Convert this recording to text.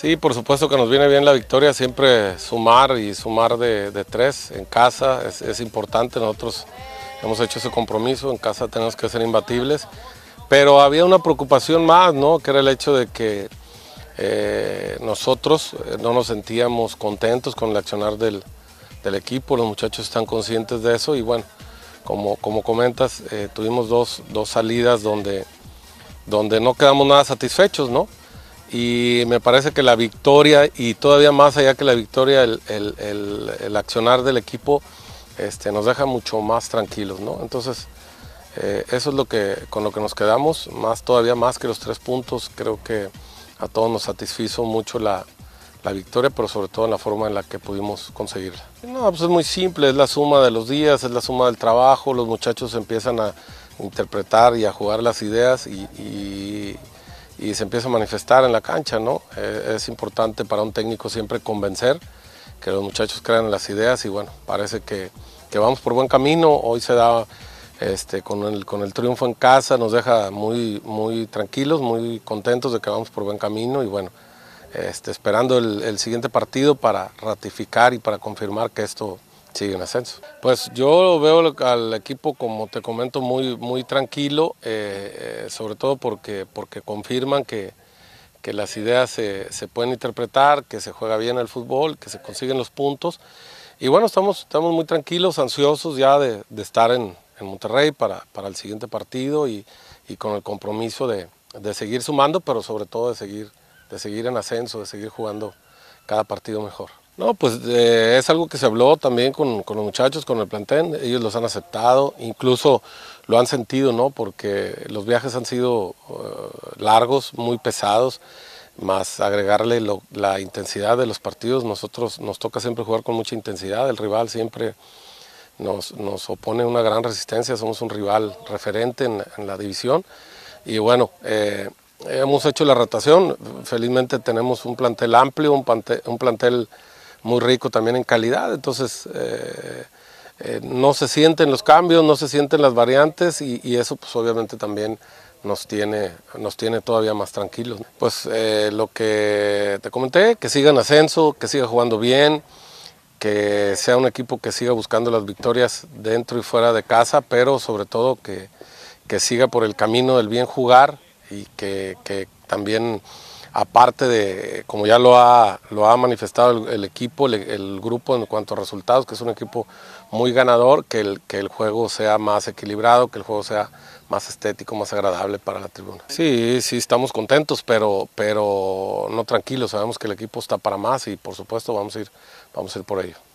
Sí, por supuesto que nos viene bien la victoria, siempre sumar y sumar de, tres en casa es, importante, nosotros hemos hecho ese compromiso, en casa tenemos que ser imbatibles, pero había una preocupación más, ¿no? que era el hecho de que eh, nosotros eh, no nos sentíamos contentos con el accionar del, equipo, los muchachos están conscientes de eso y bueno, como, como comentas, eh, tuvimos dos, salidas donde, donde no quedamos nada satisfechos, ¿no? y me parece que la victoria y todavía más allá que la victoria, el, accionar del equipo este, nos deja mucho más tranquilos, ¿no? Entonces, eh, eso es lo que, con lo que nos quedamos, más todavía más que los tres puntos, creo que a todos nos satisfizo mucho la, victoria, pero sobre todo en la forma en la que pudimos conseguirla. No, pues es muy simple, es la suma de los días, es la suma del trabajo, los muchachos empiezan a interpretar y a jugar las ideas y y se empieza a manifestar en la cancha, ¿no? Eh, es importante para un técnico siempre convencer, que los muchachos crean en las ideas y bueno, parece que, que vamos por buen camino. Hoy se da este, con, el, triunfo en casa, nos deja muy, muy tranquilos, muy contentos de que vamos por buen camino y bueno, este, esperando el, el siguiente partido para ratificar y para confirmar que esto sigue en ascenso. Pues yo veo al equipo, como te comento, muy, muy tranquilo, eh, eh, sobre todo porque, porque confirman que, las ideas se, pueden interpretar, que se juega bien el fútbol, que se consiguen los puntos. Y bueno, estamos, estamos muy tranquilos, ansiosos ya de, estar en, Monterrey para, para, el siguiente partido y, con el compromiso de, de, seguir sumando, pero sobre todo de seguir, de seguir en ascenso, de seguir jugando cada partido mejor. No, pues eh, es algo que se habló también con, los muchachos, con el plantel, ellos los han aceptado, incluso lo han sentido, ¿no? Porque los viajes han sido eh, largos, muy pesados, más agregarle la intensidad de los partidos, nosotros nos toca siempre jugar con mucha intensidad, el rival siempre nos, nos opone una gran resistencia, somos un rival referente en, la división y bueno, eh, hemos hecho la rotación, felizmente tenemos un plantel amplio, un plantel muy rico también en calidad, entonces eh, eh, no se sienten los cambios, no se sienten las variantes y, eso pues obviamente también nos tiene, nos tiene todavía más tranquilos. Pues eh, lo que te comenté, que siga en ascenso, que siga jugando bien, que sea un equipo que siga buscando las victorias dentro y fuera de casa, pero sobre todo que, que siga por el camino del bien jugar, y que, también aparte de, como ya lo ha, lo ha manifestado el, equipo, el, grupo en cuanto a resultados, que es un equipo muy ganador, que el, que el juego sea más equilibrado, que el juego sea más estético, más agradable para la tribuna. Sí, sí, estamos contentos, pero, pero no tranquilos, sabemos que el equipo está para más y por supuesto vamos a ir, vamos a ir por ello.